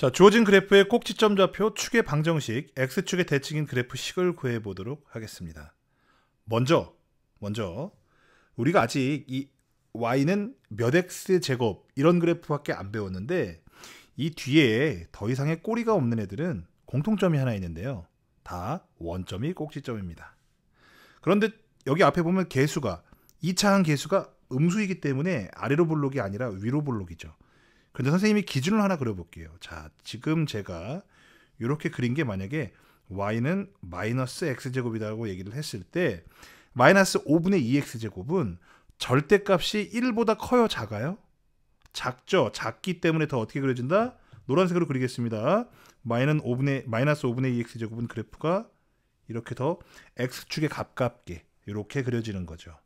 자, 주어진 그래프의 꼭지점 좌표 축의 방정식 x축의 대칭인 그래프식을 구해 보도록 하겠습니다. 먼저 먼저 우리가 아직 이 y는 몇 x 제곱 이런 그래프밖에 안 배웠는데 이 뒤에 더 이상의 꼬리가 없는 애들은 공통점이 하나 있는데요. 다 원점이 꼭지점입니다. 그런데 여기 앞에 보면 개수가 2차항 개수가 음수이기 때문에 아래로 볼록이 아니라 위로 볼록이죠. 근데 선생님이 기준을 하나 그려볼게요. 자, 지금 제가 이렇게 그린 게 만약에 y는 마이너스 x제곱이라고 얘기를 했을 때 마이너스 5분의 2x제곱은 절대값이 1보다 커요 작아요? 작죠. 작기 때문에 더 어떻게 그려진다? 노란색으로 그리겠습니다. 마이너스 5분의, 마이너스 5분의 2x제곱은 그래프가 이렇게 더 x축에 가깝게 이렇게 그려지는 거죠.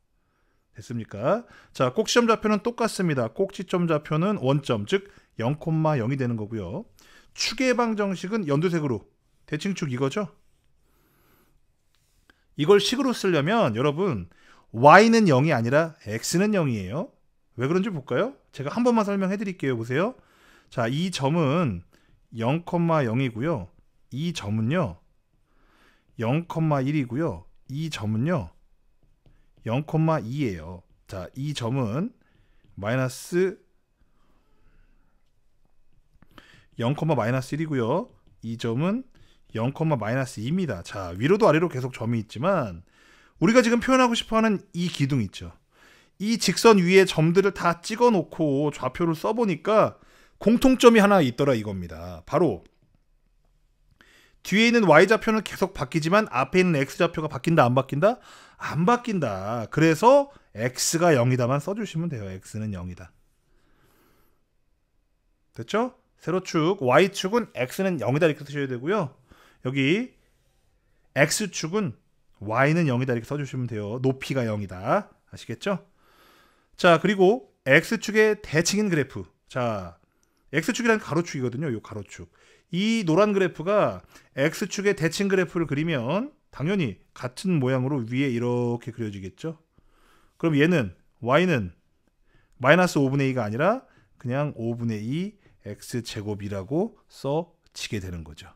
됐습니까? 자, 꼭지점 좌표는 똑같습니다. 꼭지점 좌표는 원점, 즉 0,0이 되는 거고요. 축예방 정식은 연두색으로 대칭축 이거죠? 이걸 식으로 쓰려면 여러분 y는 0이 아니라 x는 0이에요. 왜 그런지 볼까요? 제가 한 번만 설명해 드릴게요. 보세요. 자, 이 점은 0,0이고요. 이 점은요. 0,1이고요. 이 점은요. 0,2예요. 자, 이 점은 마이너스 0,-1이고요. 이 점은 0,-2입니다. 자, 위로도 아래로 계속 점이 있지만 우리가 지금 표현하고 싶어하는 이 기둥 있죠. 이 직선 위에 점들을 다 찍어 놓고 좌표를 써보니까 공통점이 하나 있더라 이겁니다. 바로 뒤에 있는 y좌표는 계속 바뀌지만 앞에 있는 x좌표가 바뀐다 안 바뀐다? 안 바뀐다. 그래서 x가 0이다만 써주시면 돼요. x는 0이다. 됐죠? 세로축 y축은 x는 0이다 이렇게 쓰셔야 되고요. 여기 x축은 y는 0이다 이렇게 써주시면 돼요. 높이가 0이다. 아시겠죠? 자 그리고 x축의 대칭인 그래프. 자 x축이란 가로축이거든요. 이 가로축. 이 노란 그래프가 x축의 대칭 그래프를 그리면 당연히 같은 모양으로 위에 이렇게 그려지겠죠. 그럼 얘는 y는 마이너스 5분의 2가 아니라 그냥 5분의 2 x제곱이라고 써지게 되는 거죠.